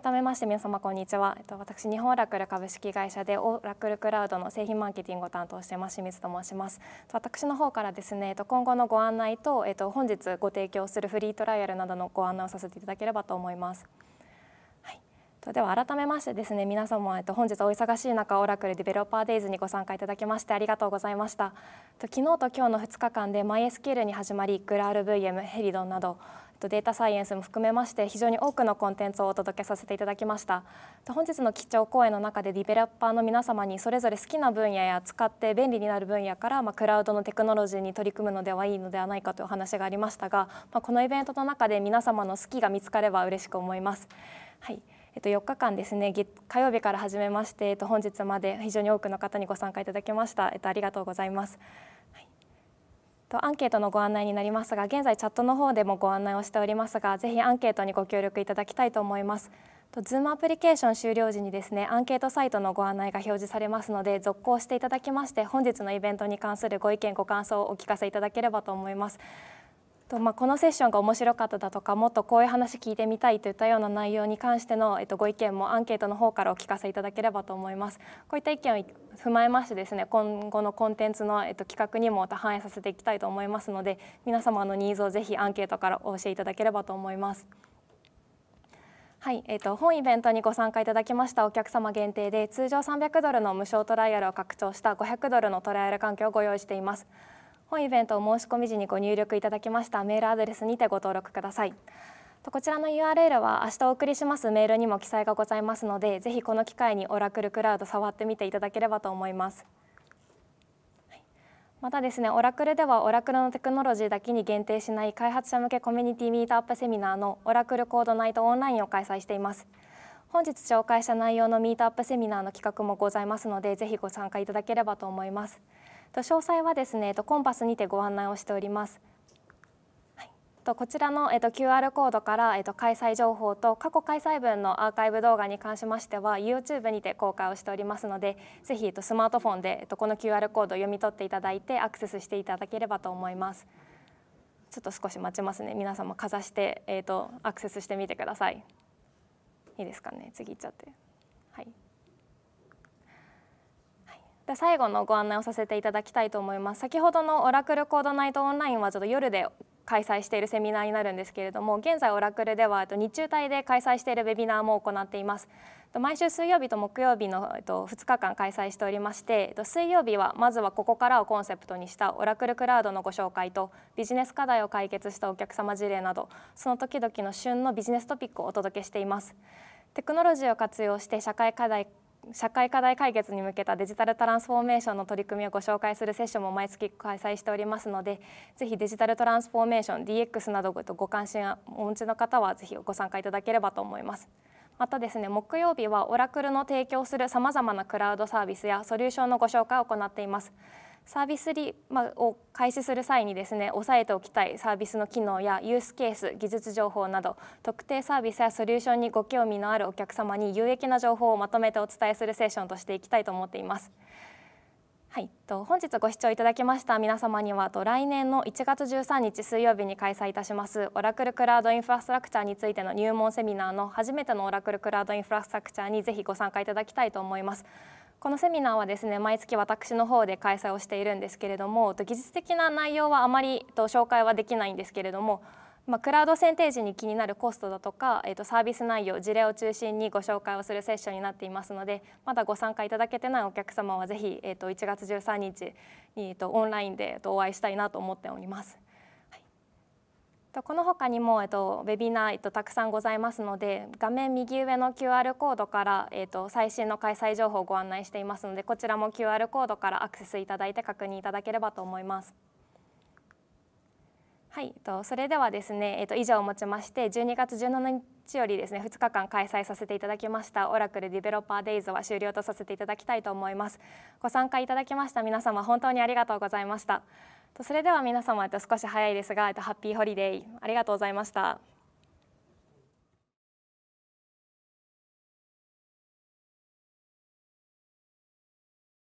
改めまして皆様こんにちは。えっと私日本オラクル株式会社でオラクルクラウドの製品マーケティングを担当してます清水と申します。私の方からですね、えっと今後のご案内とえっと本日ご提供するフリートライアルなどのご案内をさせていただければと思います。では改めましてですね皆様、えっと、本日お忙しい中オラクルディベロッパーデイズにご参加いただきましてありがとうございました昨日と今日の2日間で MySQL に始まり g r a a v m ヘリドンなどデータサイエンスも含めまして非常に多くのコンテンツをお届けさせていただきました本日の基調講演の中でディベロッパーの皆様にそれぞれ好きな分野や使って便利になる分野から、まあ、クラウドのテクノロジーに取り組むのではいいのではないかというお話がありましたが、まあ、このイベントの中で皆様の好きが見つかれば嬉しく思います。はいえっと、4日間ですね火曜日から始めまして、えっと、本日まで非常に多くの方にご参加いただきました、えっと、ありがとうございます。とアンケートのご案内になりますが現在チャットの方でもご案内をしておりますがぜひアンケートにご協力いただきたいと思います。と Zoom アプリケーション終了時にですねアンケートサイトのご案内が表示されますので続行していただきまして本日のイベントに関するご意見ご感想をお聞かせいただければと思います。とまあ、このセッションが面白かっただとかもっとこういう話聞いてみたいといったような内容に関しての、えっと、ご意見もアンケートの方からお聞かせいただければと思いますこういった意見を踏まえましてですね今後のコンテンツの、えっと、企画にも反映させていきたいと思いますので皆様のニーズをぜひアンケートからお教えいただければと思います。はい、えっ、と本イベントにご参加いただきましたお客様限定で通常300ドルの無償トライアルを拡張した500ドルのトライアル環境をご用意しています。本イベントお申し込み時にご入力いただきましたメールアドレスにてご登録くださいこちらの URL は明日お送りしますメールにも記載がございますのでぜひこの機会にオラクルクラウド触ってみていただければと思いますまたですねオラクルではオラクルのテクノロジーだけに限定しない開発者向けコミュニティミートアップセミナーのオラクルコードナイトオンラインを開催しています本日紹介した内容のミートアップセミナーの企画もございますのでぜひご参加いただければと思います。と詳細はですねとコンパスにてご案内をしております。とこちらのえっと QR コードからえっと開催情報と過去開催分のアーカイブ動画に関しましては YouTube にて公開をしておりますのでぜひえっとスマートフォンでえっとこの QR コードを読み取っていただいてアクセスしていただければと思います。ちょっと少し待ちますね皆様かざして、えっとアクセスしてみてくださいいいですかね次行っちゃってで最後のご案内をさせていただきたいと思います先ほどのオラクルコードナイトオンラインはちょっと夜で開催しているセミナーになるんですけれども現在オラクルでは日中帯で開催しているウェビナーも行っています毎週水曜日と木曜日の2日間開催しておりまして水曜日はまずはここからをコンセプトにしたオラクルクラウドのご紹介とビジネス課題を解決したお客様事例などその時々の旬のビジネストピックをお届けしていますテクノロジーを活用して社会課題社会課題解決に向けたデジタルトランスフォーメーションの取り組みをご紹介するセッションも毎月開催しておりますのでぜひデジタルトランスフォーメーション DX などご関心をお持ちの方はぜひご参加いただければと思います。またですね木曜日はオラクルの提供するさまざまなクラウドサービスやソリューションのご紹介を行っています。サービスリ、マを開始する際にですね押さえておきたいサービスの機能やユースケース技術情報など特定サービスやソリューションにご興味のあるお客様に有益な情報をまとめてお伝えするセッションとしていきたいと思っています。はい、と本日ご視聴いただきました皆様にはと来年の1月13日水曜日に開催いたしますオラクルクラウドインフラストラクチャーについての入門セミナーの初めてのオラクルクラウドインフラストラクチャーにぜひご参加いただきたいと思います。このセミナーはですね毎月私の方で開催をしているんですけれども技術的な内容はあまり紹介はできないんですけれども、まあ、クラウド選定時に気になるコストだとか、えー、とサービス内容事例を中心にご紹介をするセッションになっていますのでまだご参加いただけてないお客様はぜひ、えー、と1月13日に、えー、とオンラインでお会いしたいなと思っております。この他にも、えっと、ウェビナー、えっと、たくさんございますので画面右上の QR コードから、えっと、最新の開催情報をご案内していますのでこちらも QR コードからアクセスいただいて確認いただければと思います。はい、えっと、それではですね、えっと、以上をもちまして12月17日よりですね2日間開催させていただきましたオラクルディベロッパーデイズは終了とさせていただきたいと思いますご参加いただきました皆様本当にありがとうございましたそれでは皆様、少し早いですが、ハッピーホリデーありがとうございました。